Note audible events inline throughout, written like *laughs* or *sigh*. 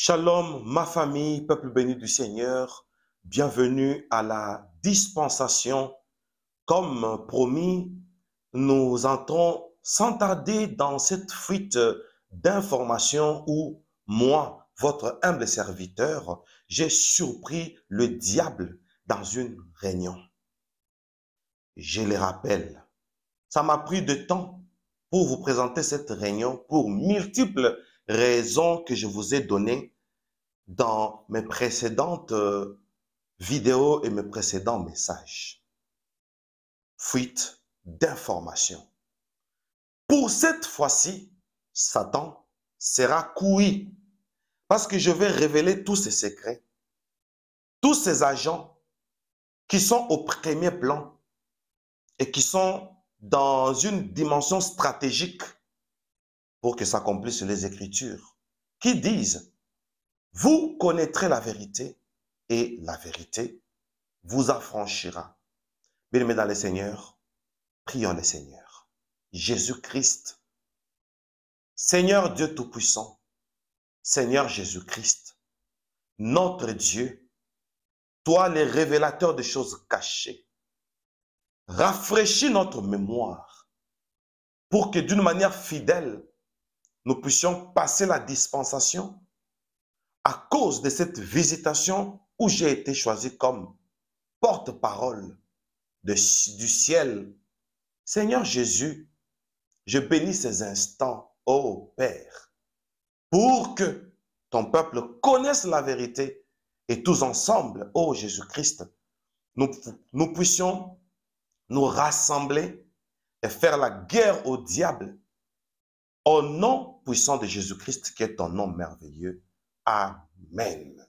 Shalom, ma famille, peuple béni du Seigneur, bienvenue à la dispensation. Comme promis, nous entrons sans tarder dans cette fuite d'informations où moi, votre humble serviteur, j'ai surpris le diable dans une réunion. Je les rappelle, ça m'a pris de temps pour vous présenter cette réunion pour multiples raisons que je vous ai données dans mes précédentes euh, vidéos et mes précédents messages. Fuite d'informations. Pour cette fois-ci, Satan sera couillé parce que je vais révéler tous ces secrets, tous ces agents qui sont au premier plan et qui sont dans une dimension stratégique pour que s'accomplissent les Écritures, qui disent, vous connaîtrez la vérité et la vérité vous affranchira. Bien-aimés dans le Seigneur, prions le Seigneur. Jésus-Christ, Seigneur Dieu Tout-Puissant, Seigneur Jésus-Christ, notre Dieu, toi le révélateur des choses cachées, rafraîchis notre mémoire pour que d'une manière fidèle, nous puissions passer la dispensation à cause de cette visitation où j'ai été choisi comme porte-parole du ciel. Seigneur Jésus, je bénis ces instants, ô Père, pour que ton peuple connaisse la vérité et tous ensemble, ô Jésus-Christ, nous, puissions nous rassembler et faire la guerre au diable au nom puissant de Jésus-Christ, qui est ton nom merveilleux. Amen.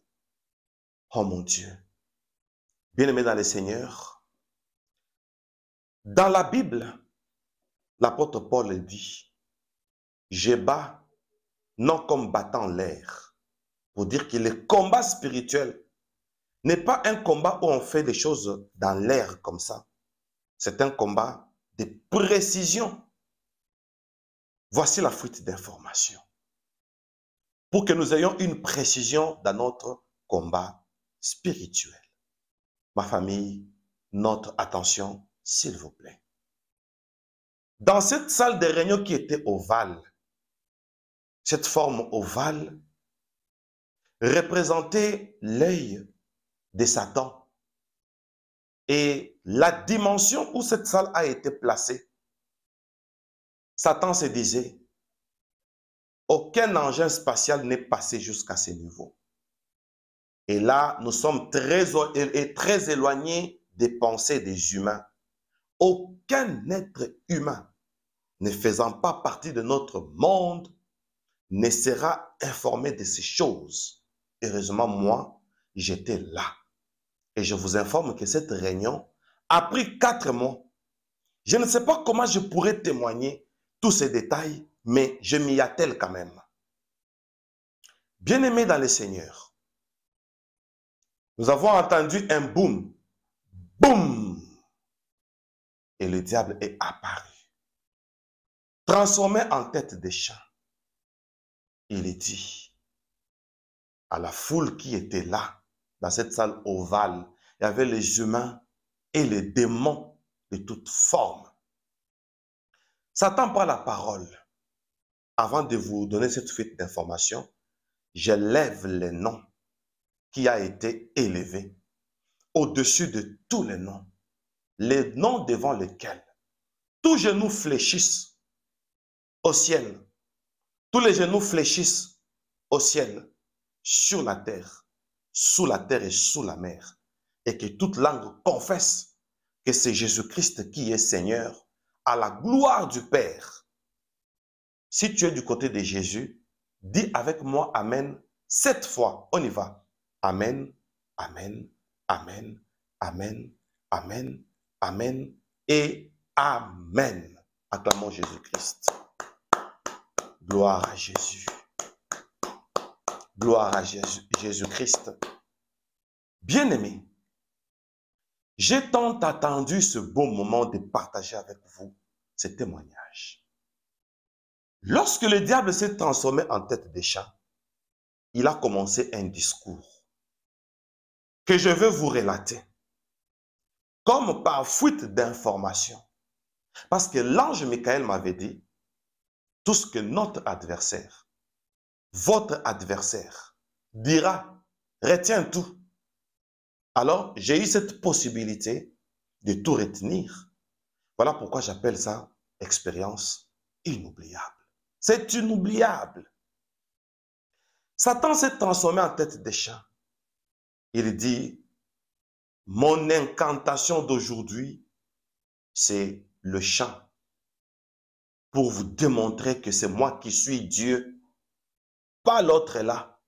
Oh mon Dieu. Bien-aimé dans le Seigneur, dans la Bible, l'apôtre Paul dit, je bats non comme battant l'air, pour dire que le combat spirituel n'est pas un combat où on fait des choses dans l'air comme ça. C'est un combat de précision. Voici la fuite d'informations. Pour que nous ayons une précision dans notre combat spirituel. Ma famille, notre attention, s'il vous plaît. Dans cette salle de réunion qui était ovale, cette forme ovale représentait l'œil de Satan. Et la dimension où cette salle a été placée Satan se disait, aucun engin spatial n'est passé jusqu'à ce niveau. Et là, nous sommes très, très éloignés des pensées des humains. Aucun être humain ne faisant pas partie de notre monde ne sera informé de ces choses. Heureusement, moi, j'étais là. Et je vous informe que cette réunion a pris quatre mois. Je ne sais pas comment je pourrais témoigner tous ces détails, mais je m'y attelle quand même. Bien-aimés dans le Seigneur, nous avons entendu un boum, boum, et le diable est apparu, transformé en tête de champs. Il est dit à la foule qui était là, dans cette salle ovale, il y avait les humains et les démons de toutes formes. Satan prend la parole. Avant de vous donner cette fuite d'informations, j'élève le nom qui a été élevé au-dessus de tous les noms, les noms devant lesquels tous genoux fléchissent au ciel, tous les genoux fléchissent au ciel, sur la terre, sous la terre et sous la mer, et que toute langue confesse que c'est Jésus-Christ qui est Seigneur à la gloire du Père. Si tu es du côté de Jésus, dis avec moi Amen cette fois. On y va. Amen, Amen, Amen, Amen, Amen, Amen et Amen. Acclamons Jésus-Christ. Gloire à Jésus. Gloire à Jésus-Christ. bien aimé j'ai tant attendu ce beau moment de partager avec vous ce témoignage. Lorsque le diable s'est transformé en tête de chat, il a commencé un discours que je veux vous relater, comme par fuite d'informations. Parce que l'ange Michael m'avait dit, tout ce que notre adversaire, votre adversaire, dira, retiens tout alors, j'ai eu cette possibilité de tout retenir. Voilà pourquoi j'appelle ça expérience inoubliable. C'est inoubliable. Satan s'est transformé en tête de chat. Il dit, mon incantation d'aujourd'hui, c'est le chant pour vous démontrer que c'est moi qui suis Dieu, pas l'autre là.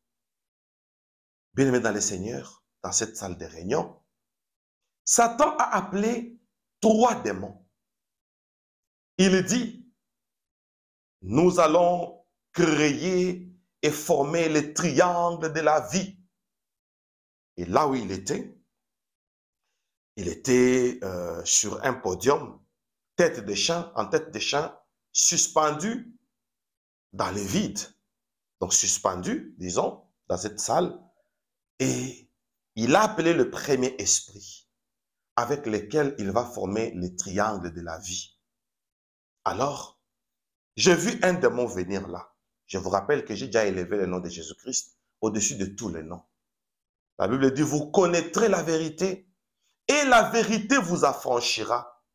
Bien aimé dans le Seigneur, dans cette salle de réunion, Satan a appelé trois démons. Il dit, nous allons créer et former le triangle de la vie. Et là où il était, il était euh, sur un podium, tête de champ, en tête de champ, suspendu dans le vide. Donc suspendu, disons, dans cette salle. Et il a appelé le premier esprit avec lequel il va former le triangle de la vie. Alors, j'ai vu un démon venir là. Je vous rappelle que j'ai déjà élevé le nom de Jésus-Christ au-dessus de tous les noms. La Bible dit, vous connaîtrez la vérité et la vérité vous affranchira.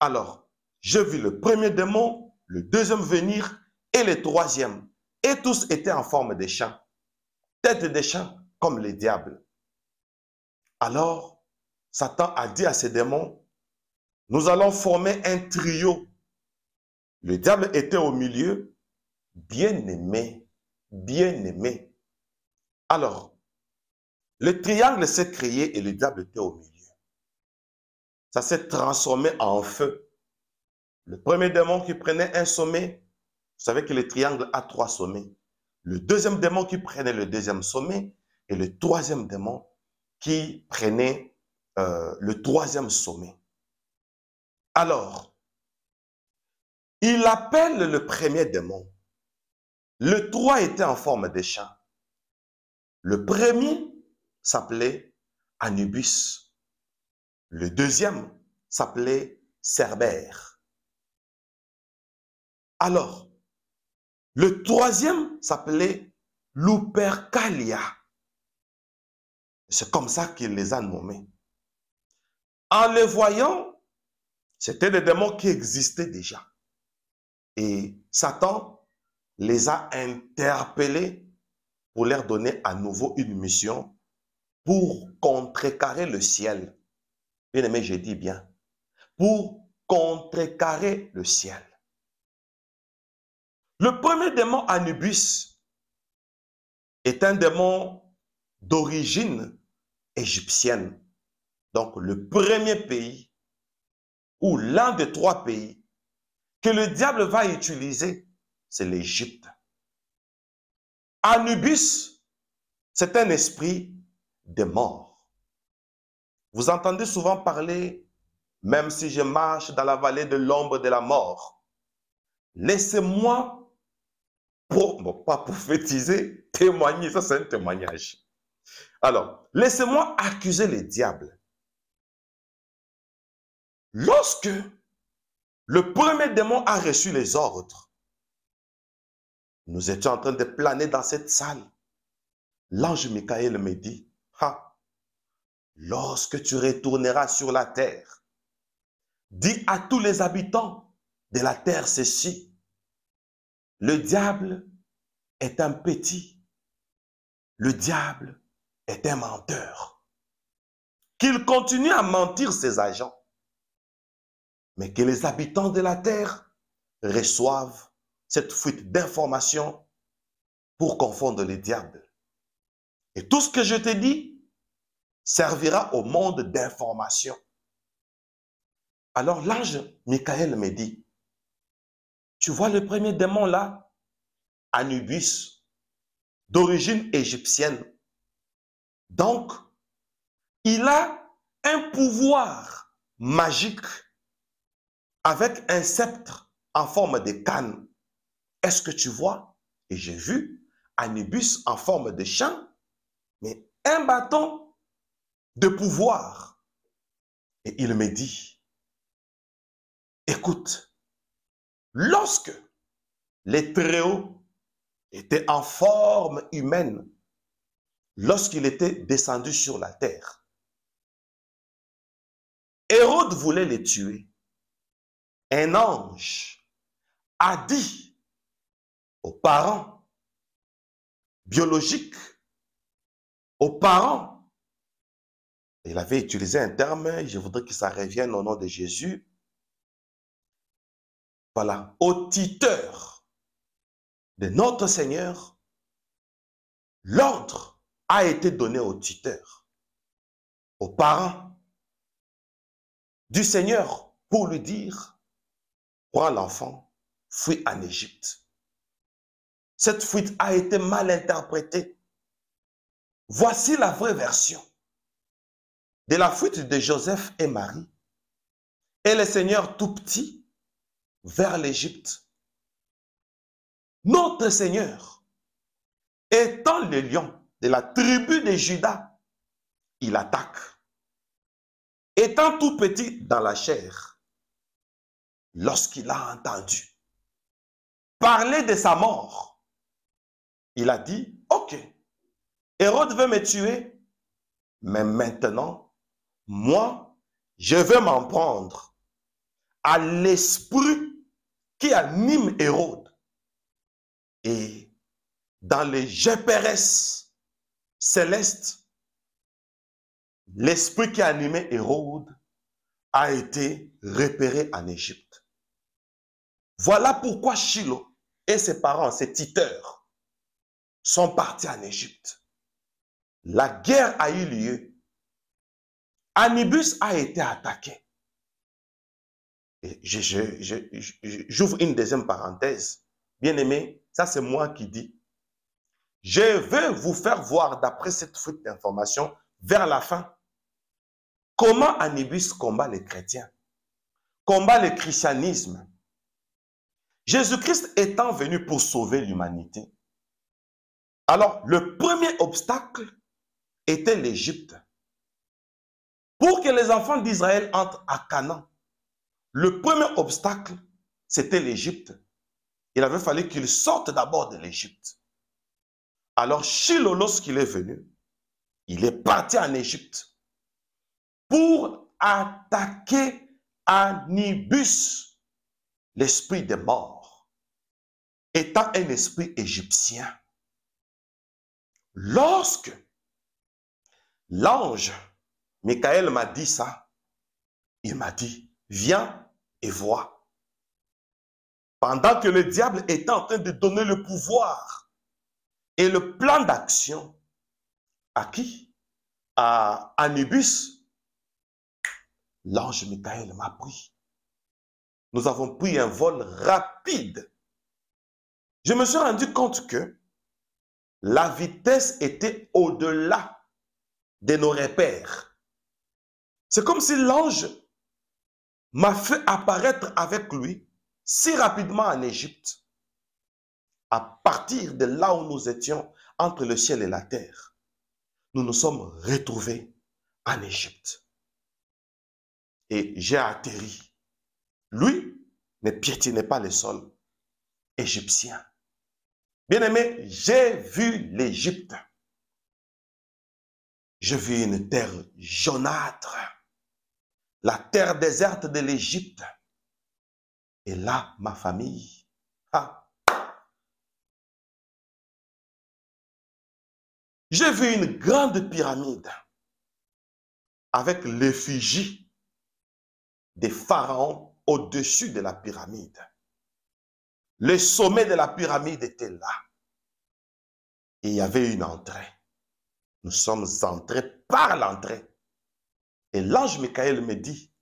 Alors, j'ai vu le premier démon, le deuxième venir et le troisième. Et tous étaient en forme de chien, tête de chien comme les diables. Alors, Satan a dit à ses démons, nous allons former un trio. Le diable était au milieu, bien aimé, bien aimé. Alors, le triangle s'est créé et le diable était au milieu. Ça s'est transformé en feu. Le premier démon qui prenait un sommet, vous savez que le triangle a trois sommets. Le deuxième démon qui prenait le deuxième sommet, et le troisième démon qui prenait euh, le troisième sommet. Alors, il appelle le premier démon. Le trois était en forme de chat. Le premier s'appelait Anubis. Le deuxième s'appelait Cerbère. Alors, le troisième s'appelait Lupercalia. C'est comme ça qu'il les a nommés. En les voyant, c'était des démons qui existaient déjà. Et Satan les a interpellés pour leur donner à nouveau une mission pour contrecarrer le ciel. Bien aimé, je dis bien, pour contrecarrer le ciel. Le premier démon Anubis est un démon d'origine égyptienne. Donc le premier pays ou l'un des trois pays que le diable va utiliser, c'est l'Égypte. Anubis, c'est un esprit de mort. Vous entendez souvent parler, même si je marche dans la vallée de l'ombre de la mort, laissez-moi, pour, ne pas prophétiser, témoigner, ça c'est un témoignage. Alors, laissez-moi accuser les diables. Lorsque le premier démon a reçu les ordres, nous étions en train de planer dans cette salle. L'ange Michael me dit, Ha! Ah, lorsque tu retourneras sur la terre, dis à tous les habitants de la terre ceci, le diable est un petit, le diable est un menteur. Qu'il continue à mentir ses agents, mais que les habitants de la terre reçoivent cette fuite d'informations pour confondre les diables. Et tout ce que je te dis servira au monde d'information. Alors l'ange Michael me dit, tu vois le premier démon là, Anubis, d'origine égyptienne. Donc, il a un pouvoir magique avec un sceptre en forme de canne. Est-ce que tu vois Et j'ai vu Anubis en forme de champ, mais un bâton de pouvoir. Et il me dit, écoute, lorsque les très étaient en forme humaine, lorsqu'il était descendu sur la terre. Hérode voulait les tuer. Un ange a dit aux parents biologiques, aux parents, il avait utilisé un terme, je voudrais que ça revienne au nom de Jésus, voilà, au titeur de notre Seigneur, l'ordre a été donné au tuteur, aux parents du Seigneur pour lui dire, prends l'enfant, fuis en Égypte. Cette fuite a été mal interprétée. Voici la vraie version de la fuite de Joseph et Marie et le Seigneur tout petit vers l'Égypte. Notre Seigneur étant le lion de la tribu de Judas, il attaque. Étant tout petit dans la chair, lorsqu'il a entendu parler de sa mort, il a dit, OK, Hérode veut me tuer, mais maintenant, moi, je veux m'en prendre à l'esprit qui anime Hérode. Et dans les GPRS céleste, l'esprit qui animait Hérode a été repéré en Égypte. Voilà pourquoi Shiloh et ses parents, ses titeurs, sont partis en Égypte. La guerre a eu lieu. Anibus a été attaqué. J'ouvre une deuxième parenthèse. Bien aimé, ça c'est moi qui dis. Je vais vous faire voir, d'après cette fuite d'information vers la fin, comment Anibis combat les chrétiens, combat le christianisme. Jésus-Christ étant venu pour sauver l'humanité, alors le premier obstacle était l'Égypte. Pour que les enfants d'Israël entrent à Canaan, le premier obstacle, c'était l'Égypte. Il avait fallu qu'ils sortent d'abord de l'Égypte. Alors Shiloh, lorsqu'il est venu, il est parti en Égypte pour attaquer Anibus, l'esprit des morts, étant un esprit égyptien. Lorsque l'ange Michael m'a dit ça, il m'a dit, viens et vois. Pendant que le diable était en train de donner le pouvoir et le plan d'action à qui À Anubis. L'ange Michael m'a pris. Nous avons pris un vol rapide. Je me suis rendu compte que la vitesse était au-delà de nos repères. C'est comme si l'ange m'a fait apparaître avec lui si rapidement en Égypte à partir de là où nous étions entre le ciel et la terre, nous nous sommes retrouvés en Égypte. Et j'ai atterri. Lui ne piétinait pas le sol égyptien. Bien-aimé, j'ai vu l'Égypte. Je vis une terre jaunâtre, la terre déserte de l'Égypte. Et là, ma famille j'ai vu une grande pyramide avec l'effigie des pharaons au-dessus de la pyramide. Le sommet de la pyramide était là. il y avait une entrée. Nous sommes entrés par l'entrée. Et l'ange Michael me dit,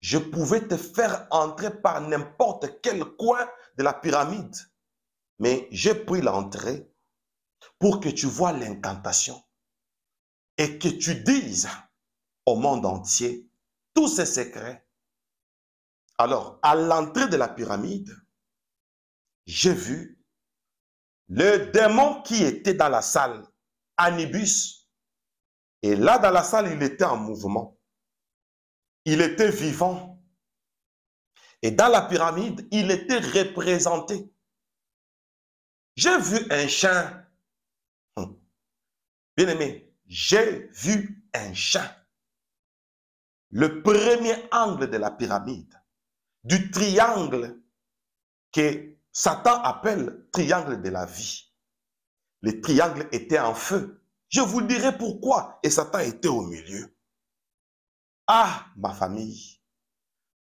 je pouvais te faire entrer par n'importe quel coin de la pyramide, mais j'ai pris l'entrée pour que tu vois l'incantation et que tu dises au monde entier tous ces secrets. Alors, à l'entrée de la pyramide, j'ai vu le démon qui était dans la salle, Anibus. Et là, dans la salle, il était en mouvement. Il était vivant. Et dans la pyramide, il était représenté. J'ai vu un chien Bien-aimé, j'ai vu un chat. Le premier angle de la pyramide, du triangle que Satan appelle triangle de la vie. Le triangle était en feu. Je vous dirai pourquoi. Et Satan était au milieu. Ah, ma famille,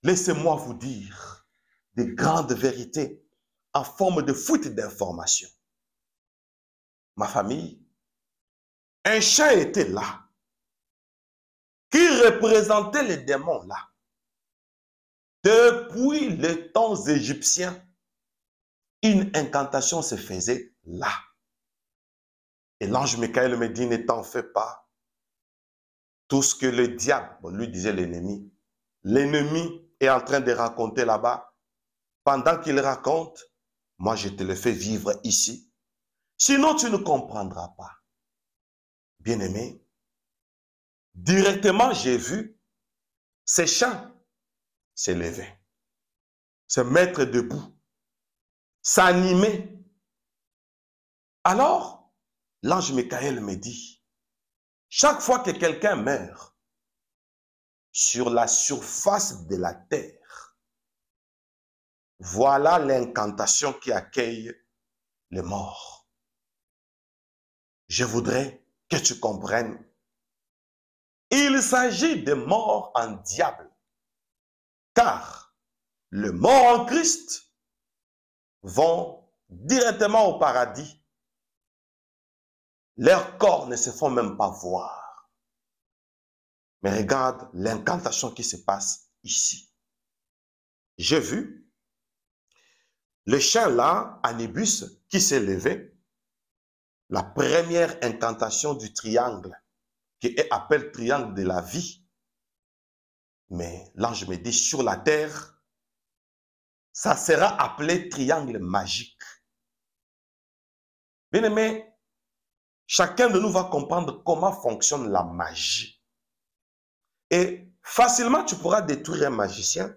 laissez-moi vous dire des grandes vérités en forme de fuite d'informations. Ma famille, un chat était là, qui représentait les démons là. Depuis les temps égyptiens, une incantation se faisait là. Et l'ange Michael me dit, ne t'en fais pas. Tout ce que le diable lui disait l'ennemi, l'ennemi est en train de raconter là-bas. Pendant qu'il raconte, moi je te le fais vivre ici. Sinon tu ne comprendras pas bien-aimé, directement j'ai vu ces chants s'élever, se mettre debout, s'animer. Alors, l'ange Michael me dit, chaque fois que quelqu'un meurt sur la surface de la terre, voilà l'incantation qui accueille les morts. Je voudrais que tu comprennes. Il s'agit de mort en diable, car le morts en Christ vont directement au paradis. Leurs corps ne se font même pas voir. Mais regarde l'incantation qui se passe ici. J'ai vu le chien là, Anibus, qui s'est levé la première incantation du triangle, qui est appelé triangle de la vie. Mais l'ange me dit, sur la terre, ça sera appelé triangle magique. Bien aimé, chacun de nous va comprendre comment fonctionne la magie. Et facilement, tu pourras détruire un magicien,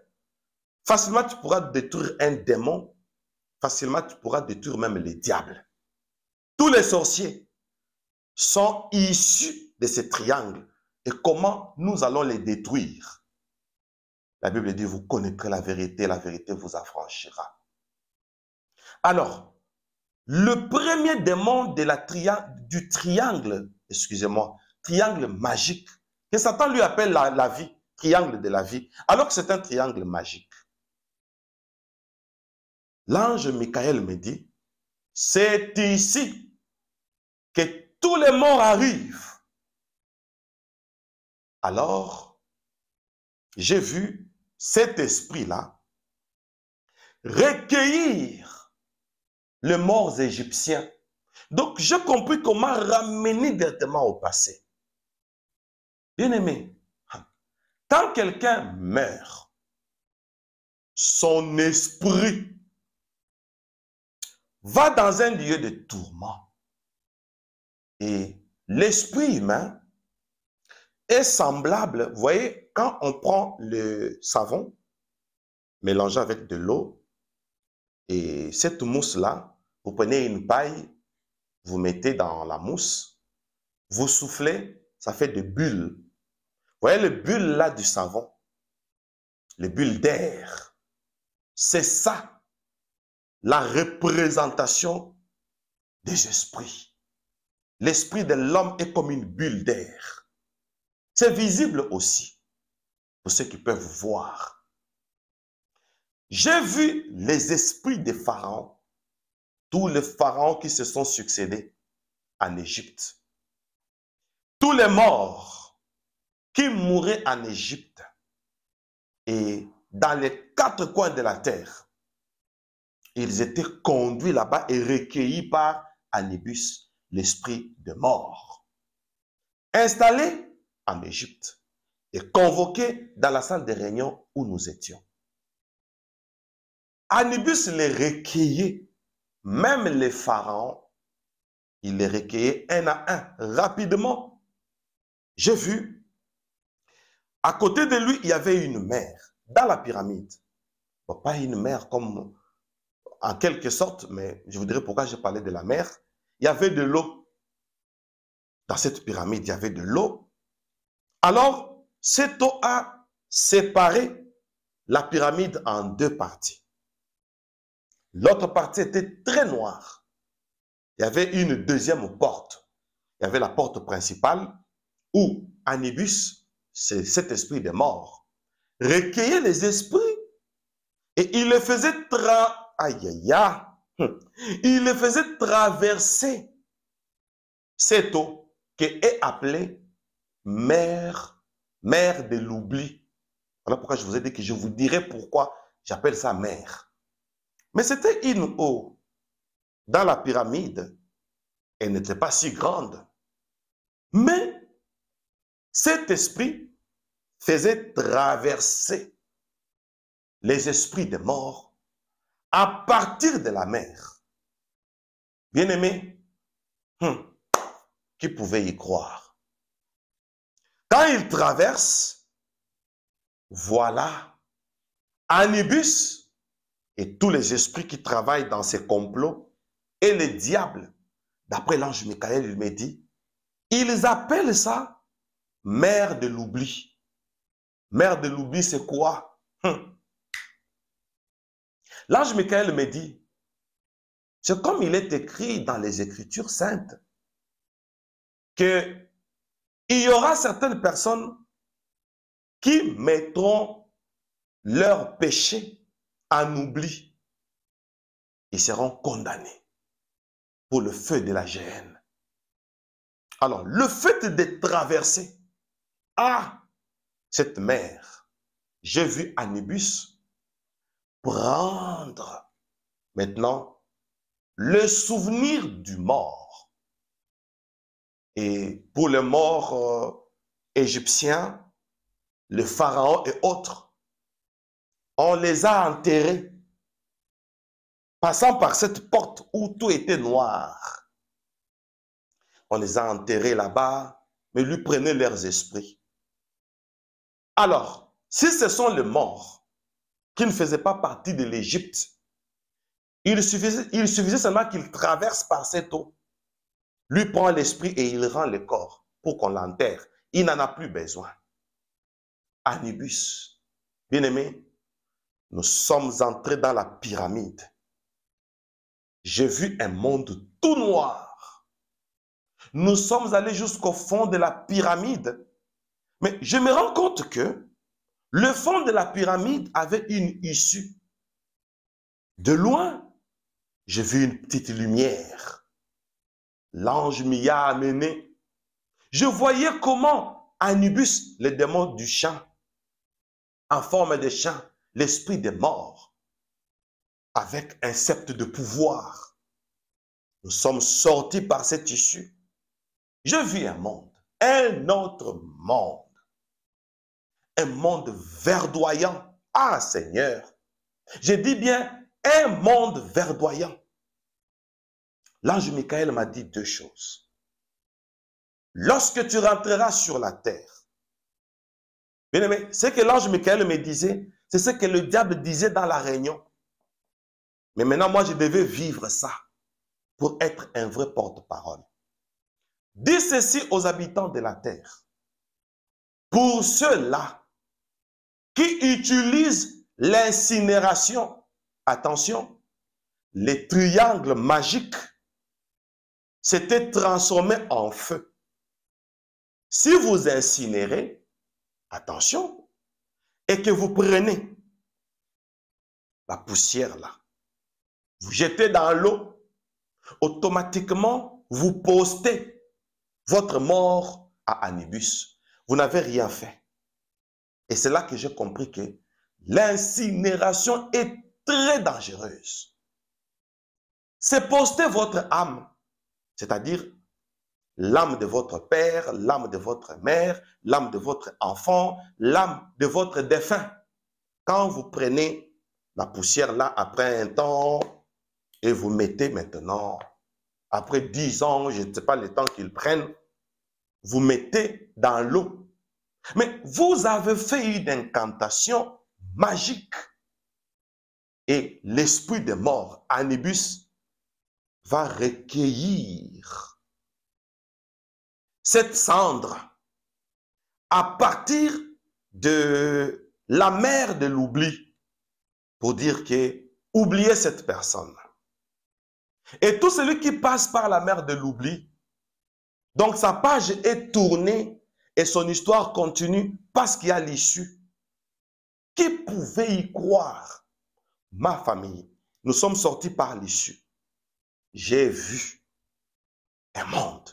facilement, tu pourras détruire un démon, facilement, tu pourras détruire même les diables. Tous les sorciers sont issus de ce triangle. Et comment nous allons les détruire La Bible dit, vous connaîtrez la vérité, la vérité vous affranchira. Alors, le premier démon de la du triangle, excusez-moi, triangle magique, que Satan lui appelle la, la vie, triangle de la vie, alors que c'est un triangle magique. L'ange Michael me dit, c'est ici que tous les morts arrivent. Alors, j'ai vu cet esprit-là recueillir les morts égyptiens. Donc, j'ai compris comment ramener directement au passé. Bien-aimé, quand quelqu'un meurt, son esprit va dans un lieu de tourment. Et l'esprit humain est semblable, vous voyez, quand on prend le savon mélangé avec de l'eau, et cette mousse-là, vous prenez une paille, vous mettez dans la mousse, vous soufflez, ça fait des bulles. Vous voyez les bulles là du savon, les bulles d'air. C'est ça, la représentation des esprits. L'esprit de l'homme est comme une bulle d'air. C'est visible aussi pour ceux qui peuvent voir. J'ai vu les esprits des pharaons, tous les pharaons qui se sont succédés en Égypte. Tous les morts qui mouraient en Égypte et dans les quatre coins de la terre, ils étaient conduits là-bas et recueillis par Anibus l'esprit de mort. Installé en Égypte et convoqué dans la salle de réunion où nous étions. Anubis les recueillait, même les pharaons, il les recueillait un à un, rapidement. J'ai vu, à côté de lui, il y avait une mère dans la pyramide. pas une mère comme, en quelque sorte, mais je voudrais pourquoi je parlais de la mère. Il y avait de l'eau. Dans cette pyramide, il y avait de l'eau. Alors, cette eau a séparé la pyramide en deux parties. L'autre partie était très noire. Il y avait une deuxième porte. Il y avait la porte principale où Anibus, c'est cet esprit des morts, recueillait les esprits et il les faisait tra... Aïe, aïe, aïe Hmm. Il faisait traverser cette eau qui est appelée mer, mer de l'oubli. Voilà pourquoi je vous ai dit que je vous dirai pourquoi j'appelle ça mer. Mais c'était une eau dans la pyramide. Elle n'était pas si grande. Mais cet esprit faisait traverser les esprits des morts à partir de la mer. Bien-aimé, hmm, qui pouvait y croire Quand il traverse, voilà Anubis et tous les esprits qui travaillent dans ces complots et les diables. D'après l'ange Michael, il me dit, ils appellent ça mère de l'oubli. Mère de l'oubli, c'est quoi hmm. L'ange Michael me dit, c'est comme il est écrit dans les Écritures saintes, qu'il y aura certaines personnes qui mettront leur péché en oubli. Ils seront condamnés pour le feu de la Gêne. Alors, le fait de traverser à ah, cette mer, j'ai vu Anubis prendre maintenant le souvenir du mort. Et pour les morts euh, égyptiens, le pharaon et autres, on les a enterrés, passant par cette porte où tout était noir. On les a enterrés là-bas, mais lui prenaient leurs esprits. Alors, si ce sont les morts, qui ne faisait pas partie de l'Égypte. Il suffisait, seulement qu'il traverse par cette eau, lui prend l'esprit et il rend le corps pour qu'on l'enterre. Il n'en a plus besoin. Anubis, bien-aimé, nous sommes entrés dans la pyramide. J'ai vu un monde tout noir. Nous sommes allés jusqu'au fond de la pyramide. Mais je me rends compte que le fond de la pyramide avait une issue. De loin, j'ai vu une petite lumière. L'ange m'y a amené. Je voyais comment Anubis, le démon du champ, en forme de champ, l'esprit des morts, avec un sceptre de pouvoir. Nous sommes sortis par cette issue. Je vis un monde, un autre monde un monde verdoyant. Ah Seigneur, je dis bien un monde verdoyant. L'ange Michael m'a dit deux choses. Lorsque tu rentreras sur la terre, bien aimé, ce que l'ange Michael me disait, c'est ce que le diable disait dans la réunion. Mais maintenant, moi, je devais vivre ça pour être un vrai porte-parole. Dis ceci aux habitants de la terre. Pour ceux-là qui utilise l'incinération, attention, les triangles magiques s'étaient transformés en feu. Si vous incinérez, attention, et que vous prenez la poussière là, vous jetez dans l'eau, automatiquement, vous postez votre mort à Anibus. Vous n'avez rien fait. Et c'est là que j'ai compris que l'incinération est très dangereuse. C'est poster votre âme, c'est-à-dire l'âme de votre père, l'âme de votre mère, l'âme de votre enfant, l'âme de votre défunt. Quand vous prenez la poussière là après un temps et vous mettez maintenant, après dix ans, je ne sais pas le temps qu'ils prennent, vous mettez dans l'eau mais vous avez fait une incantation magique. Et l'esprit des morts, Anibus, va recueillir cette cendre à partir de la mer de l'oubli pour dire que oubliez cette personne. Et tout celui qui passe par la mer de l'oubli, donc sa page est tournée et son histoire continue parce qu'il y a l'issue. Qui pouvait y croire Ma famille. Nous sommes sortis par l'issue. J'ai vu un monde.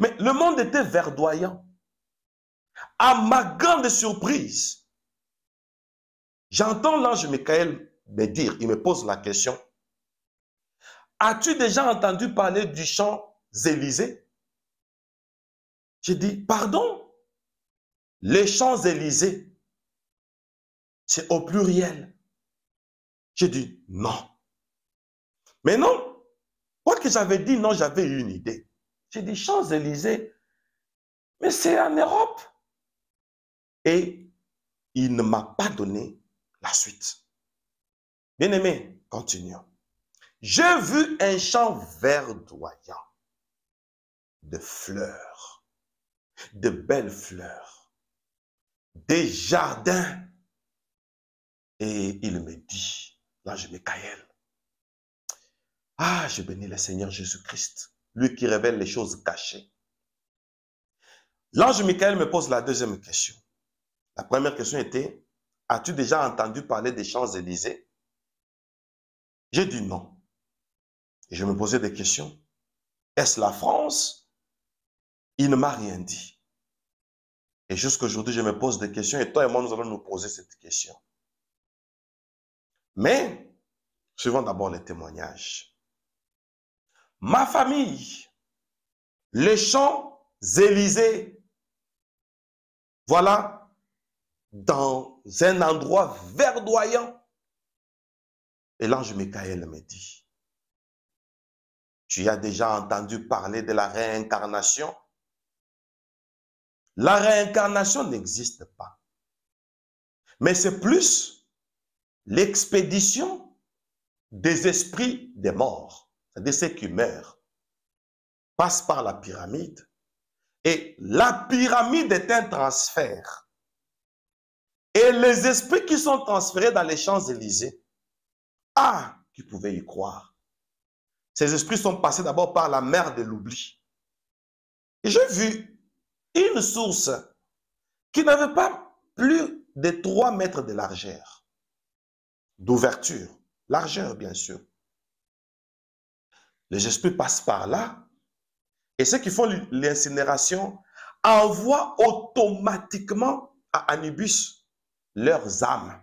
Mais le monde était verdoyant. À ma grande surprise, j'entends l'ange Michael me dire, il me pose la question, as-tu déjà entendu parler du champ Élysées j'ai dit, pardon, les Champs-Élysées, c'est au pluriel. J'ai dit, non. Mais non, quoi que j'avais dit, non, j'avais une idée. J'ai dit, Champs-Élysées, mais c'est en Europe. Et il ne m'a pas donné la suite. Bien-aimé, continuons. J'ai vu un champ verdoyant de fleurs de belles fleurs, des jardins. Et il me dit, l'ange Michael, ah, je bénis le Seigneur Jésus-Christ, lui qui révèle les choses cachées. L'ange Michael me pose la deuxième question. La première question était, as-tu déjà entendu parler des Champs-Élysées J'ai dit non. Et je me posais des questions. Est-ce la France il ne m'a rien dit. Et jusqu'aujourd'hui, je me pose des questions et toi et moi, nous allons nous poser cette question. Mais, suivons d'abord les témoignages. Ma famille, les Champs-Élysées, voilà, dans un endroit verdoyant. Et l'ange Michael me dit, tu as déjà entendu parler de la réincarnation la réincarnation n'existe pas. Mais c'est plus l'expédition des esprits des morts, c'est-à-dire ceux qui meurent, passent par la pyramide. Et la pyramide est un transfert. Et les esprits qui sont transférés dans les Champs-Élysées, ah, qui pouvait y croire. Ces esprits sont passés d'abord par la mer de l'oubli. Et j'ai vu une source qui n'avait pas plus de 3 mètres de largeur, d'ouverture, largeur bien sûr. Les esprits passent par là et ceux qui font l'incinération envoient automatiquement à Anubis leurs âmes,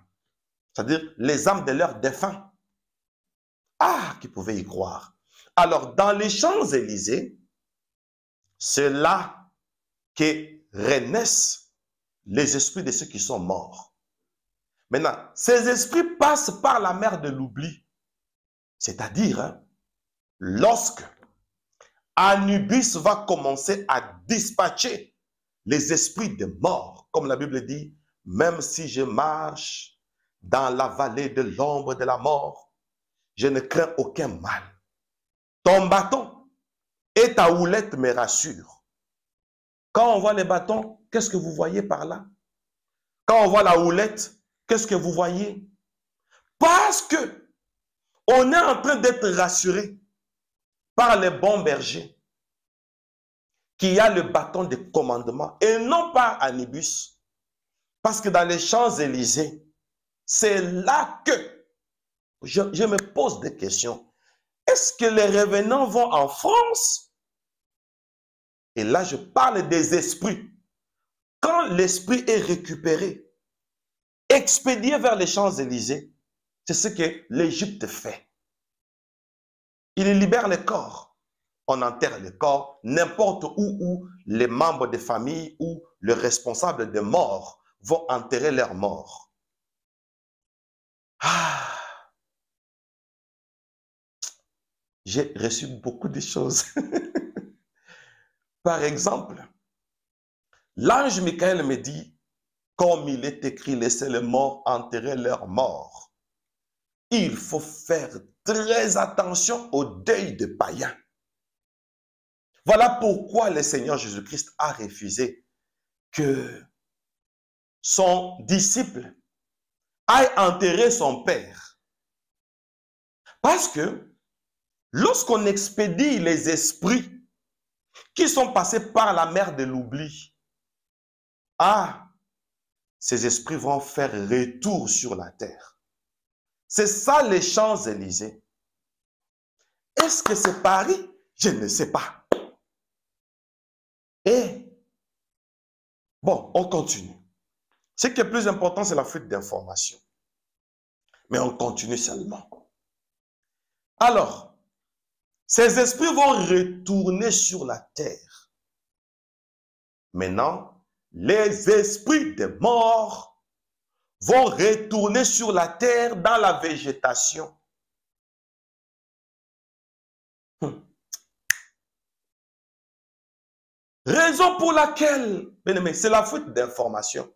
c'est-à-dire les âmes de leurs défunts. Ah, qui pouvait y croire. Alors, dans les Champs-Élysées, c'est là que renaissent les esprits de ceux qui sont morts. Maintenant, ces esprits passent par la mer de l'oubli. C'est-à-dire, hein, lorsque Anubis va commencer à dispatcher les esprits de morts, comme la Bible dit, même si je marche dans la vallée de l'ombre de la mort, je ne crains aucun mal. Ton bâton et ta houlette me rassurent. Quand on voit les bâtons, qu'est-ce que vous voyez par là Quand on voit la houlette, qu'est-ce que vous voyez Parce que on est en train d'être rassuré par les bons bergers qui a le bâton de commandement et non pas Anibus. Parce que dans les Champs-Élysées, c'est là que je me pose des questions. Est-ce que les revenants vont en France et là, je parle des esprits. Quand l'esprit est récupéré, expédié vers les Champs-Élysées, c'est ce que l'Égypte fait. Il libère le corps. On enterre le corps n'importe où où les membres de famille ou le responsable des mort vont enterrer leurs morts. Ah. J'ai reçu beaucoup de choses. *laughs* Par exemple, l'ange Michael me dit, comme il est écrit, laissez les morts enterrer leurs morts. Il faut faire très attention au deuil des païens. Voilà pourquoi le Seigneur Jésus-Christ a refusé que son disciple aille enterrer son père. Parce que lorsqu'on expédie les esprits qui sont passés par la mer de l'oubli. Ah, ces esprits vont faire retour sur la terre. C'est ça les Champs-Élysées. Est-ce que c'est Paris Je ne sais pas. Et, eh, bon, on continue. Ce qui est plus important, c'est la fuite d'informations. Mais on continue seulement. Alors, ces esprits vont retourner sur la terre. Maintenant, les esprits des morts vont retourner sur la terre dans la végétation. Hmm. Raison pour laquelle, c'est la faute d'information.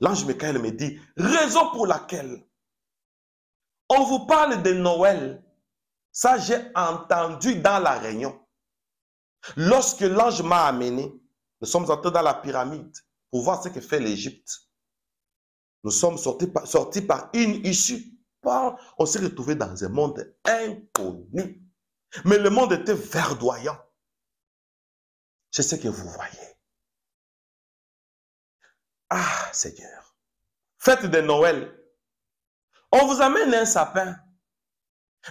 L'ange Michael me dit, raison pour laquelle on vous parle de Noël, ça, j'ai entendu dans la réunion. Lorsque l'ange m'a amené, nous sommes entrés dans la pyramide pour voir ce que fait l'Égypte. Nous sommes sortis par, une issue. On s'est retrouvés dans un monde inconnu. Mais le monde était verdoyant. C'est ce que vous voyez. Ah, Seigneur. Fête de Noël. On vous amène un sapin.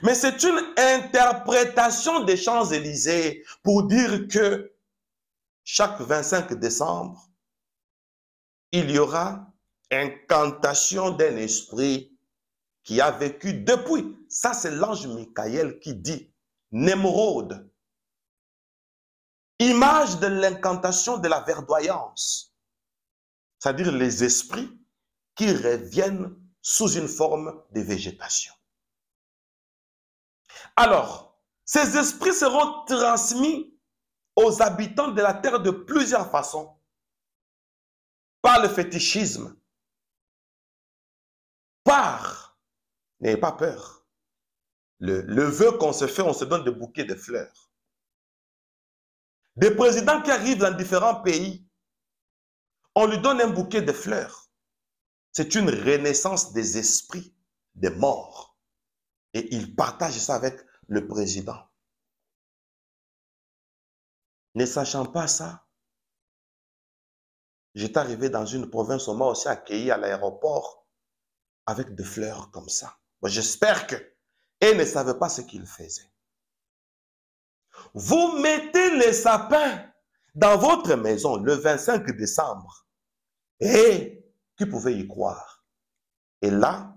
Mais c'est une interprétation des Champs-Élysées pour dire que chaque 25 décembre, il y aura incantation d'un esprit qui a vécu depuis. Ça, c'est l'ange Michael qui dit Némorode, image de l'incantation de la verdoyance, c'est-à-dire les esprits qui reviennent sous une forme de végétation. Alors, ces esprits seront transmis aux habitants de la terre de plusieurs façons. Par le fétichisme, par, n'ayez pas peur, le, vœu qu'on se fait, on se donne des bouquets de fleurs. Des présidents qui arrivent dans différents pays, on lui donne un bouquet de fleurs. C'est une renaissance des esprits, des morts. Et il partage ça avec le président. Ne sachant pas ça, j'étais arrivé dans une province, on m'a aussi accueilli à l'aéroport avec des fleurs comme ça. J'espère que et ne savait pas ce qu'il faisait. Vous mettez les sapins dans votre maison le 25 décembre. Et qui pouvait y croire Et là,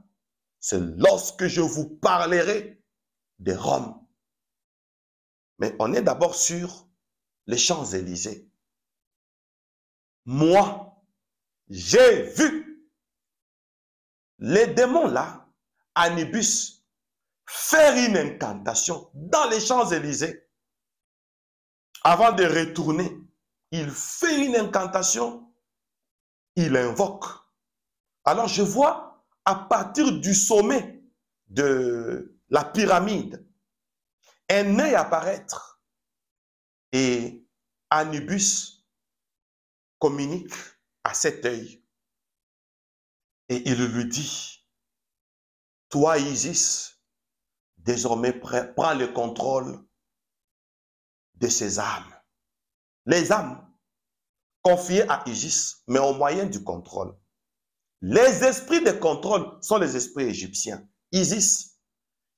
c'est lorsque je vous parlerai de Rome. Mais on est d'abord sur les Champs-Élysées. Moi, j'ai vu les démons là, Anibus, faire une incantation dans les Champs-Élysées. Avant de retourner, il fait une incantation, il invoque. Alors je vois à partir du sommet de la pyramide, un œil apparaître et Anubis communique à cet œil et il lui dit, toi Isis, désormais prends le contrôle de ces âmes. Les âmes confiées à Isis, mais au moyen du contrôle. Les esprits de contrôle sont les esprits égyptiens, Isis.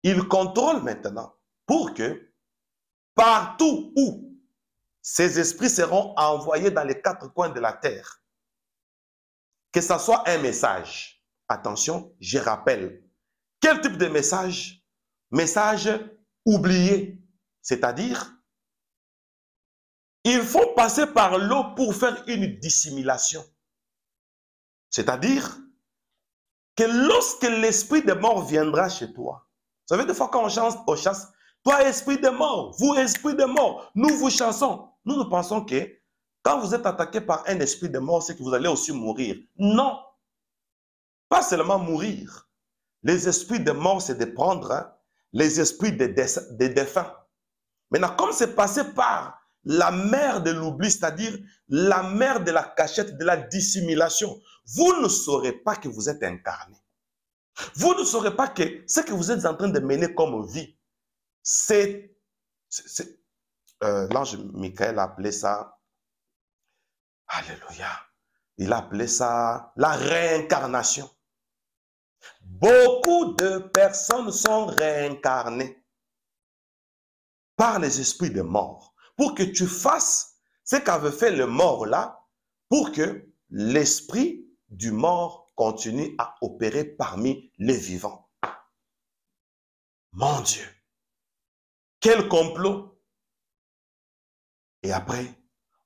Ils contrôlent maintenant pour que partout où ces esprits seront envoyés dans les quatre coins de la terre, que ce soit un message. Attention, je rappelle. Quel type de message Message oublié, c'est-à-dire il faut passer par l'eau pour faire une dissimulation. C'est-à-dire que lorsque l'esprit de mort viendra chez toi, vous savez, des fois quand on chante, on chasse, toi esprit de mort, vous esprit de mort, nous vous chassons. Nous, nous pensons que quand vous êtes attaqué par un esprit de mort, c'est que vous allez aussi mourir. Non. Pas seulement mourir. Les esprits de mort, c'est de prendre hein, les esprits des de défunts. Maintenant, comme c'est passé par la mère de l'oubli, c'est-à-dire la mère de la cachette, de la dissimulation. Vous ne saurez pas que vous êtes incarné. Vous ne saurez pas que ce que vous êtes en train de mener comme vie, c'est... Euh, L'ange Michael appelait ça... Alléluia. Il appelait ça la réincarnation. Beaucoup de personnes sont réincarnées par les esprits des morts pour que tu fasses ce qu'avait fait le mort là, pour que l'esprit du mort continue à opérer parmi les vivants. Mon Dieu, quel complot. Et après,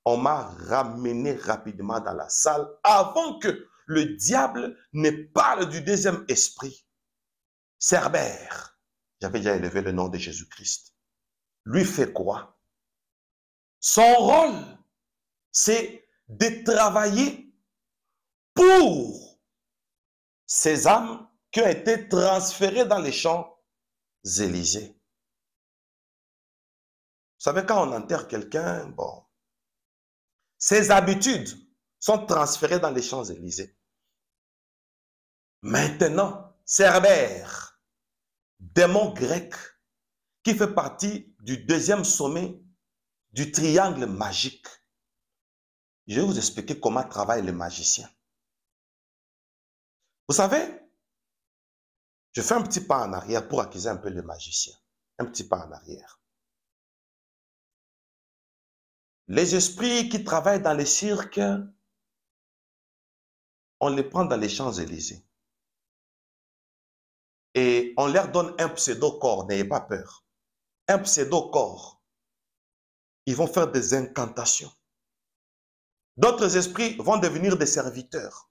on m'a ramené rapidement dans la salle avant que le diable ne parle du deuxième esprit. Cerbère, j'avais déjà élevé le nom de Jésus-Christ, lui fait quoi son rôle, c'est de travailler pour ces âmes qui ont été transférées dans les champs Élysées. Vous savez, quand on enterre quelqu'un, bon, ses habitudes sont transférées dans les Champs-Élysées. Maintenant, Cerbère, démon grec, qui fait partie du deuxième sommet du triangle magique. Je vais vous expliquer comment travaille le magicien. Vous savez, je fais un petit pas en arrière pour accuser un peu le magicien. Un petit pas en arrière. Les esprits qui travaillent dans les cirques, on les prend dans les Champs-Élysées. Et on leur donne un pseudo-corps, n'ayez pas peur. Un pseudo-corps ils vont faire des incantations. D'autres esprits vont devenir des serviteurs.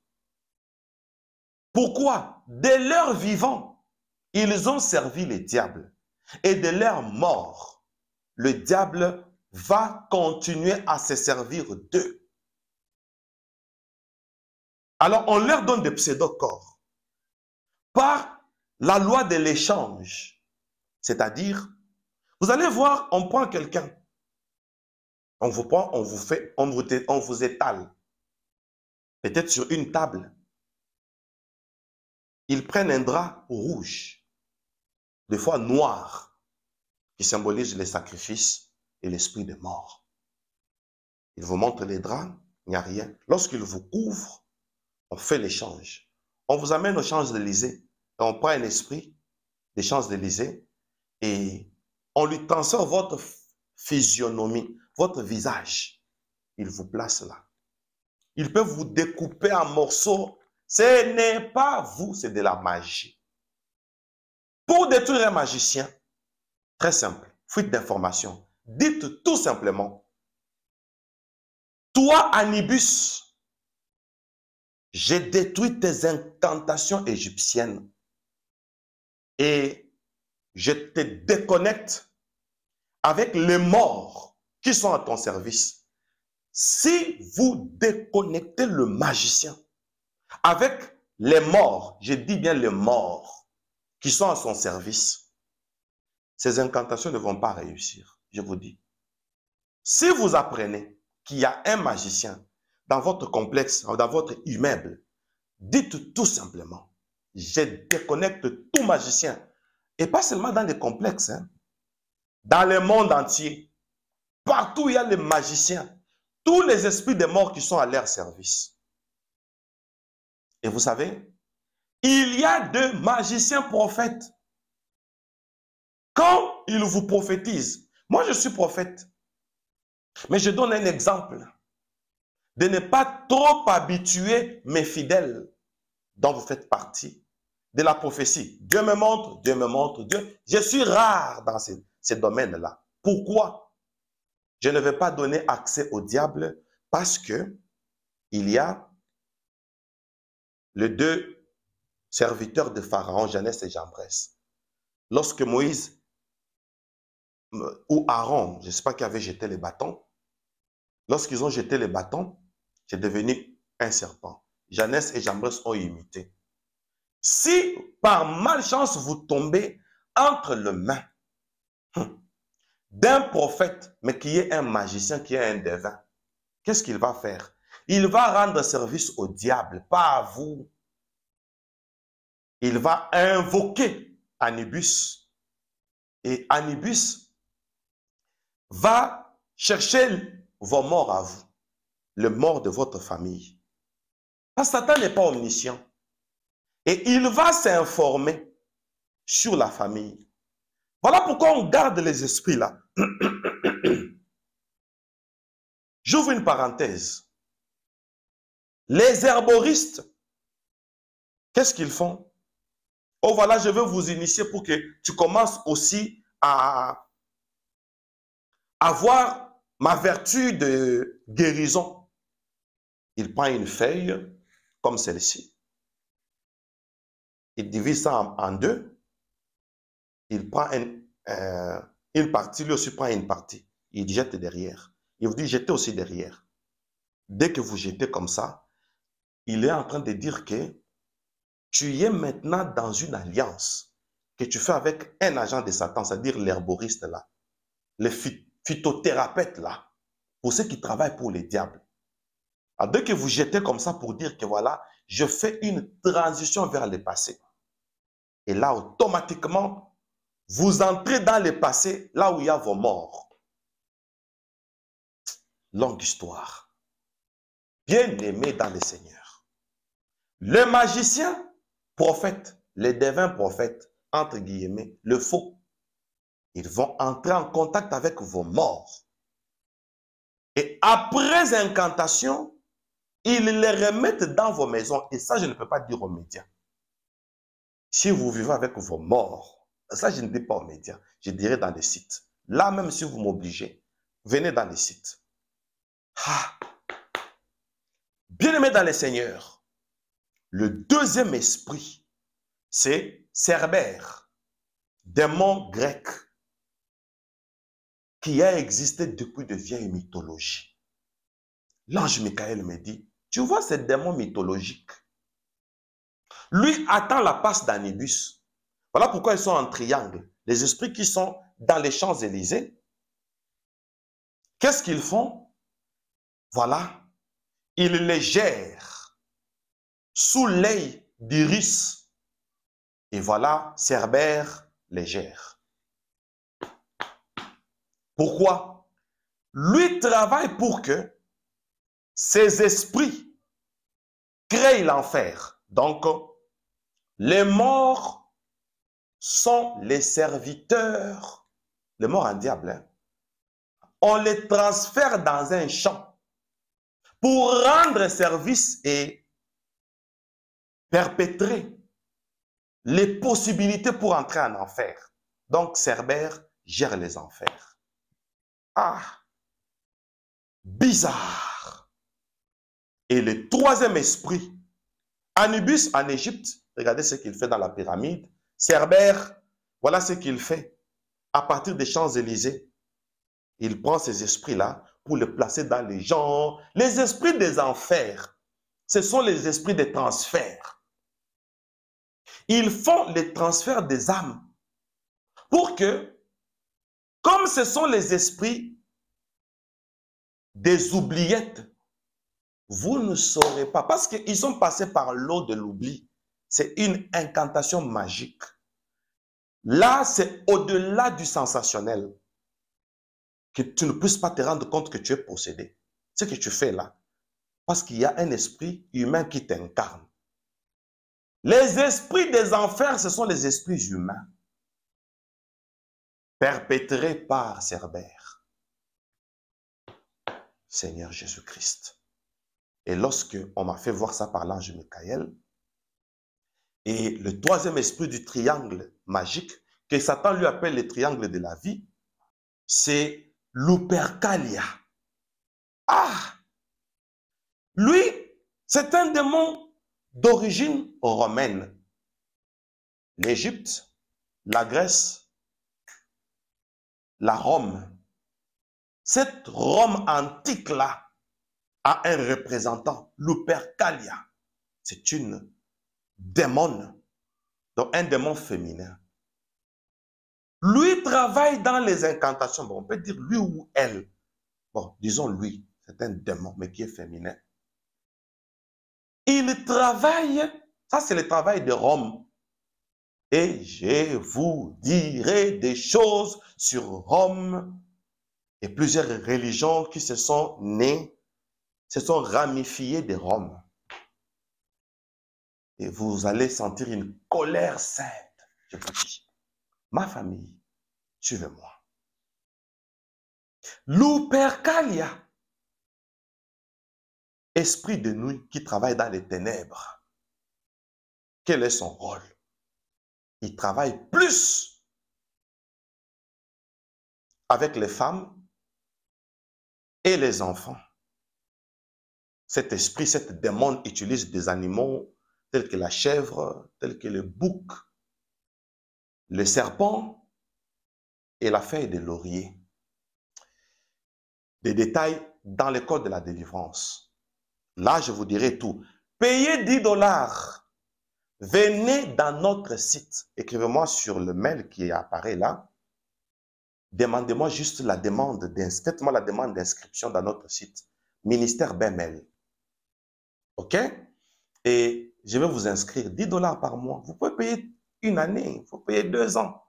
Pourquoi Dès leur vivant, ils ont servi les diables. Et dès leur mort, le diable va continuer à se servir d'eux. Alors on leur donne des pseudo-corps par la loi de l'échange. C'est-à-dire, vous allez voir, on prend quelqu'un, on vous prend, on vous fait, on vous, on vous étale. Peut-être sur une table. Ils prennent un drap rouge, des fois noir, qui symbolise les sacrifices et l'esprit de mort. Ils vous montrent les draps, il n'y a rien. Lorsqu'ils vous couvrent, on fait l'échange. On vous amène aux Champs-Élysées et on prend un esprit des Champs-Élysées et on lui transfère votre physionomie votre visage, il vous place là. Il peut vous découper en morceaux. Ce n'est pas vous, c'est de la magie. Pour détruire un magicien, très simple, fuite d'informations. Dites tout simplement, toi, Anibus, j'ai détruit tes incantations égyptiennes et je te déconnecte avec les morts qui sont à ton service, si vous déconnectez le magicien avec les morts, je dis bien les morts qui sont à son service, ces incantations ne vont pas réussir, je vous dis. Si vous apprenez qu'il y a un magicien dans votre complexe, dans votre immeuble, dites tout simplement, je déconnecte tout magicien. Et pas seulement dans les complexes, hein. dans le monde entier. Partout, il y a les magiciens. Tous les esprits des morts qui sont à leur service. Et vous savez, il y a des magiciens prophètes. Quand ils vous prophétisent, moi je suis prophète, mais je donne un exemple de ne pas trop habituer mes fidèles dont vous faites partie de la prophétie. Dieu me montre, Dieu me montre, Dieu. Je suis rare dans ces domaines là Pourquoi je ne vais pas donner accès au diable parce que il y a les deux serviteurs de Pharaon, Janès et Jambres. Lorsque Moïse euh, ou Aaron, je ne sais pas qui avait jeté les bâtons, lorsqu'ils ont jeté les bâtons, j'ai devenu un serpent. Janès et Jambres ont imité. Si par malchance vous tombez entre les mains hum, d'un prophète, mais qui est un magicien, qui est un devin, qu'est-ce qu'il va faire Il va rendre service au diable, pas à vous. Il va invoquer Anubis. Et Anubis va chercher vos morts à vous, le mort de votre famille. Parce que Satan n'est pas omniscient. Et il va s'informer sur la famille. Voilà pourquoi on garde les esprits là. *clears throat* J'ouvre une parenthèse. Les herboristes, qu'est-ce qu'ils font Oh voilà, je veux vous initier pour que tu commences aussi à avoir ma vertu de guérison. Il prend une feuille comme celle-ci. Il divise ça en deux il prend euh, une partie, lui aussi prend une partie. Il jette derrière. Il vous dit, jetez aussi derrière. Dès que vous jetez comme ça, il est en train de dire que tu es maintenant dans une alliance que tu fais avec un agent de Satan, c'est-à-dire l'herboriste là, le phytothérapeute là, pour ceux qui travaillent pour les diables. dès que vous jetez comme ça pour dire que voilà, je fais une transition vers le passé. Et là, automatiquement, vous entrez dans le passé, là où il y a vos morts. Longue histoire. Bien aimé dans le Seigneur. Le magicien, prophète, les devins prophètes, entre guillemets, le faux, ils vont entrer en contact avec vos morts. Et après incantation, ils les remettent dans vos maisons. Et ça, je ne peux pas dire aux médias. Si vous vivez avec vos morts, ça, je ne dis pas aux médias. Je dirais dans les sites. Là, même si vous m'obligez, venez dans les sites. Ah. Bien-aimé dans les seigneurs, le deuxième esprit, c'est Cerbère, démon grec, qui a existé depuis de vieilles mythologies. L'ange Michael me dit, tu vois ce démon mythologique, lui attend la passe d'Anibus voilà pourquoi ils sont en triangle. Les esprits qui sont dans les Champs-Élysées, qu'est-ce qu'ils font Voilà, ils les gèrent sous l'œil d'Iris. Et voilà, Cerbère les gère. Pourquoi Lui travaille pour que ces esprits créent l'enfer. Donc, les morts sont les serviteurs. Le mort en diable. Hein. On les transfère dans un champ pour rendre service et perpétrer les possibilités pour entrer en enfer. Donc, Cerbère gère les enfers. Ah, bizarre. Et le troisième esprit, Anubis en Égypte, regardez ce qu'il fait dans la pyramide, Cerbère, voilà ce qu'il fait. À partir des Champs-Élysées, il prend ces esprits-là pour les placer dans les gens. Les esprits des enfers, ce sont les esprits des transferts. Ils font les transferts des âmes pour que, comme ce sont les esprits des oubliettes, vous ne saurez pas, parce qu'ils sont passés par l'eau de l'oubli. C'est une incantation magique. Là, c'est au-delà du sensationnel. Que tu ne puisses pas te rendre compte que tu es possédé. Ce que tu fais là. Parce qu'il y a un esprit humain qui t'incarne. Les esprits des enfers, ce sont les esprits humains. Perpétrés par Cerbère. Seigneur Jésus-Christ. Et lorsque on m'a fait voir ça par l'ange Michael, et le troisième esprit du triangle magique, que Satan lui appelle le triangle de la vie, c'est l'upercalia. Ah Lui, c'est un démon d'origine romaine. L'Égypte, la Grèce, la Rome. Cette Rome antique-là a un représentant, l'upercalia. C'est une démon, donc un démon féminin, lui travaille dans les incantations. on peut dire lui ou elle. Bon, disons lui, c'est un démon, mais qui est féminin. Il travaille, ça c'est le travail de Rome. Et je vous dirai des choses sur Rome et plusieurs religions qui se sont nées, se sont ramifiées de Rome et vous allez sentir une colère sainte. Je dis, Ma famille, suivez-moi. Calia, esprit de nuit qui travaille dans les ténèbres. Quel est son rôle Il travaille plus avec les femmes et les enfants. Cet esprit, cette démon utilise des animaux telle que la chèvre, tel que le bouc, le serpent et la feuille de laurier. Des détails dans le code de la délivrance. Là, je vous dirai tout. Payez 10 dollars. Venez dans notre site. Écrivez-moi sur le mail qui apparaît là. Demandez-moi juste la demande, faites-moi la demande d'inscription dans notre site, ministère BML. OK? Et je vais vous inscrire 10 dollars par mois. Vous pouvez payer une année, vous pouvez payer deux ans.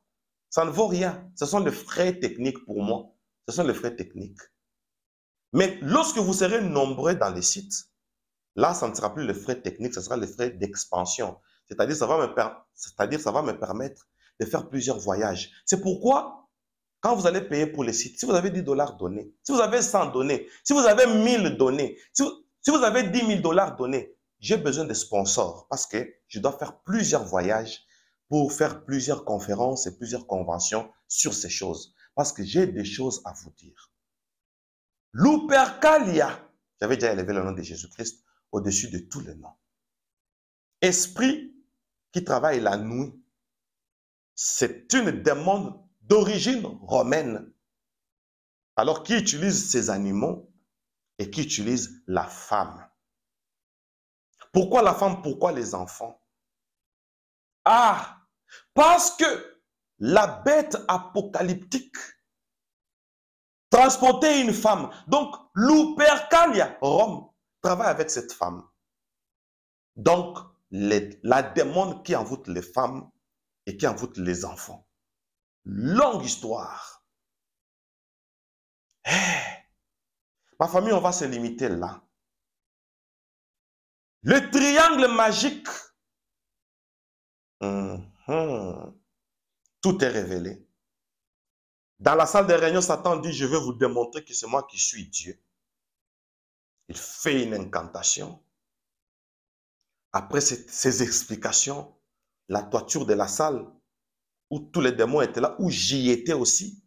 Ça ne vaut rien. Ce sont les frais techniques pour moi. Ce sont les frais techniques. Mais lorsque vous serez nombreux dans les sites, là, ça ne sera plus les frais techniques, ce sera les frais d'expansion. C'est-à-dire, ça, va me ça va me permettre de faire plusieurs voyages. C'est pourquoi, quand vous allez payer pour les sites, si vous avez 10 dollars donnés, si vous avez 100 donnés, si vous avez 1000 donnés, si vous, si vous avez 10 000 dollars donnés, j'ai besoin de sponsors parce que je dois faire plusieurs voyages pour faire plusieurs conférences et plusieurs conventions sur ces choses parce que j'ai des choses à vous dire. L'Upercalia, j'avais déjà élevé le nom de Jésus-Christ au-dessus de tous les noms. Esprit qui travaille la nuit, c'est une demande d'origine romaine. Alors qui utilise ces animaux et qui utilise la femme pourquoi la femme Pourquoi les enfants Ah, parce que la bête apocalyptique transportait une femme. Donc, Lupercalia, Rome, travaille avec cette femme. Donc, la démon qui envoûte les femmes et qui envoûte les enfants. Longue histoire. Eh! ma famille, on va se limiter là. Le triangle magique. Mhm. Tout est révélé. Dans la salle de réunion, Satan dit, je vais vous démontrer que c'est moi qui suis Dieu. Il fait une incantation. Après ces explications, la toiture de la salle, où tous les démons étaient là, où j'y étais aussi,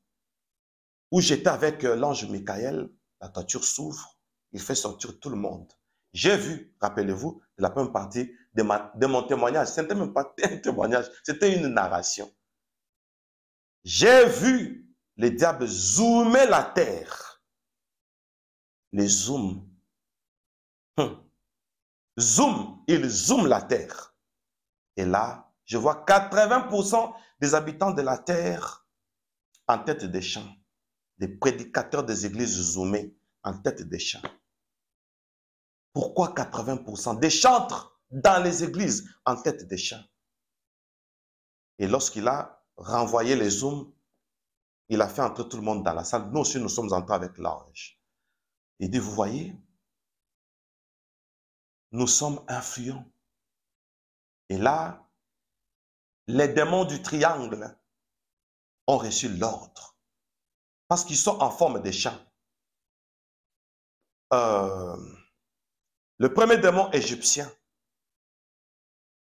où j'étais avec euh, l'ange Michael, la toiture s'ouvre, il fait sortir tout le monde. J'ai vu, rappelez-vous, la première partie de, mon témoignage. Ce n'était même pas *laughs* un témoignage, c'était une narration. J'ai vu le diable zoomer la terre. Les zoom. Hum. Zoom, il zoome la terre. Et là, je vois 80% des habitants de la terre en tête des champs. Des prédicateurs des églises zoomés en tête des champs. Pourquoi 80% des chantres dans les églises en tête des chants Et lorsqu'il a renvoyé les zooms, il a fait entrer tout le monde dans la salle. Nous aussi, nous sommes entrés avec l'ange. Il dit, vous voyez, nous sommes influents. Et là, les démons du triangle ont reçu l'ordre parce qu'ils sont en forme de chats. Euh, le premier démon égyptien,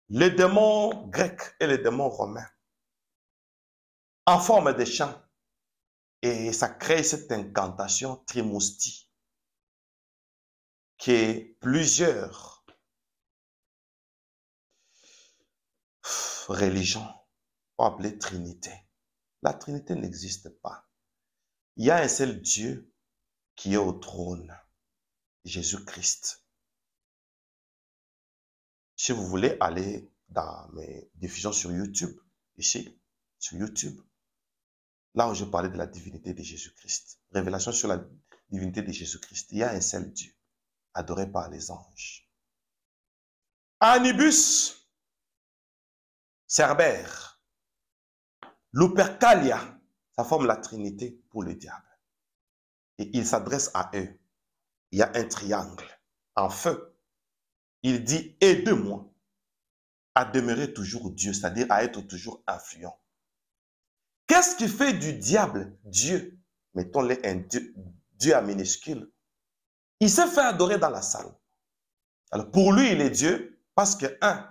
le démon grec et le démon romain, en forme de chant. Et ça crée cette incantation qui que plusieurs religions ont Trinité. La Trinité n'existe pas. Il y a un seul Dieu qui est au trône, Jésus-Christ. Si vous voulez aller dans mes diffusions sur YouTube, ici, sur YouTube, là où je parlais de la divinité de Jésus-Christ, révélation sur la divinité de Jésus-Christ, il y a un seul Dieu, adoré par les anges. Anibus, Cerbère, Lupercalia, ça forme la Trinité pour le diable. Et il s'adresse à eux. Il y a un triangle en feu il dit aide-moi à demeurer toujours Dieu, c'est-à-dire à être toujours influent. Qu'est-ce qui fait du diable Dieu Mettons-le un Dieu, à minuscule. Il s'est fait adorer dans la salle. Alors pour lui, il est Dieu parce que, un,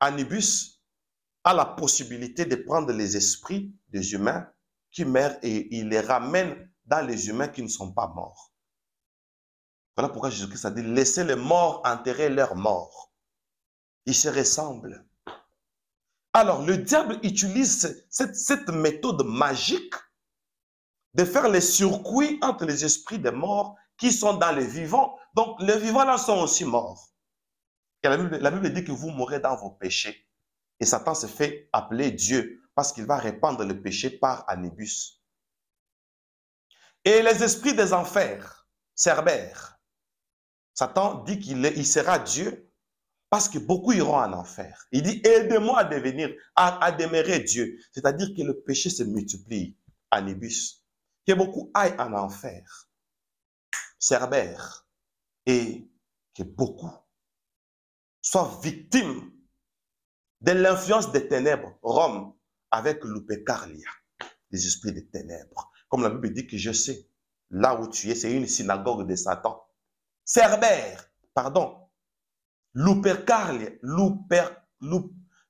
Anubis a la possibilité de prendre les esprits des humains qui meurent et il les ramène dans les humains qui ne sont pas morts. Voilà pourquoi Jésus-Christ a dit, laissez les morts enterrer leurs morts. Ils se ressemblent. Alors, le diable utilise cette, méthode magique de faire les circuits entre les esprits des morts qui sont dans les vivants. Donc, les vivants là sont aussi morts. la, Bible, dit que vous mourrez dans vos péchés. Et Satan se fait appeler Dieu parce qu'il va répandre le péché par Anibus. Et les esprits des enfers, Cerbère, Satan dit qu'il sera Dieu parce que beaucoup iront en enfer. Il dit, aide-moi à devenir, à, demeurer Dieu. C'est-à-dire que le péché se multiplie Anibus. Que beaucoup aillent en enfer, cerbère, et que beaucoup soient victimes de l'influence des ténèbres, Rome, avec Lupercalia, des esprits des ténèbres. Comme la Bible dit que je sais, là où tu es, c'est une synagogue de Satan. Cerber, pardon, Lupercarlia, Luper,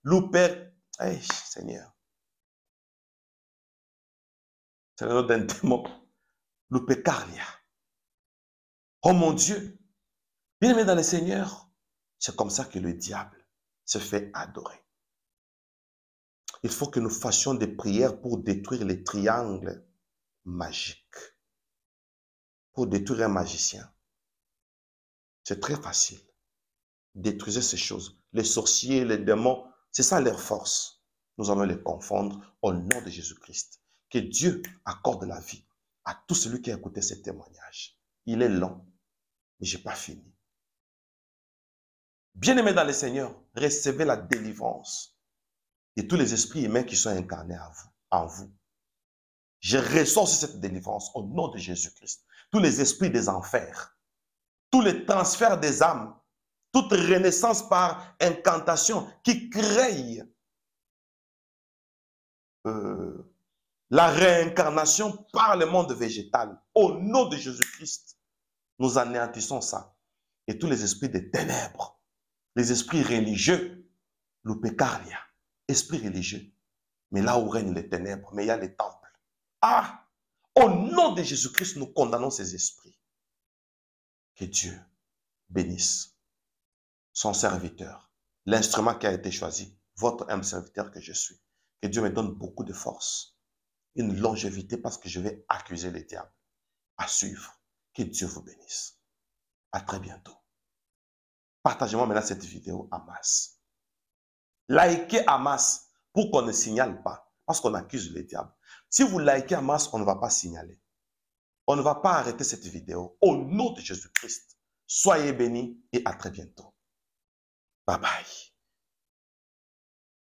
Luper, Seigneur. C'est le nom d'un démon. Lupercarlia. Oh mon Dieu. Bien aimé dans le Seigneur, c'est comme ça que le diable se fait adorer. Il faut que nous fassions des prières pour détruire les triangles magiques. Pour détruire un magicien. C'est très facile. Détruisez ces choses. Les sorciers, les démons, c'est ça leur force. Nous allons les confondre au nom de Jésus-Christ. Que Dieu accorde la vie à tout celui qui a écouté ce témoignage. Il est long, mais je n'ai pas fini. Bien-aimés dans le Seigneur, recevez la délivrance de tous les esprits humains qui sont incarnés vous, en vous. Je ressource cette délivrance au nom de Jésus-Christ. Tous les esprits des enfers tous les transferts des âmes, toute renaissance par incantation qui crée euh, la réincarnation par le monde végétal. Au nom de Jésus-Christ, nous anéantissons ça. Et tous les esprits des ténèbres, les esprits religieux, le esprits religieux. Mais là où règnent les ténèbres, mais il y a les temples. Ah! Au nom de Jésus-Christ, nous condamnons ces esprits. Que Dieu bénisse son serviteur, l'instrument qui a été choisi, votre humble serviteur que je suis. Que Dieu me donne beaucoup de force, une longévité parce que je vais accuser les diables. À suivre. Que Dieu vous bénisse. À très bientôt. Partagez-moi maintenant cette vidéo à masse. Likez à masse pour qu'on ne signale pas parce qu'on accuse les diables. Si vous likez à masse, on ne va pas signaler. On ne va pas arrêter cette vidéo. Au nom de Jésus-Christ, soyez bénis et à très bientôt. Bye bye.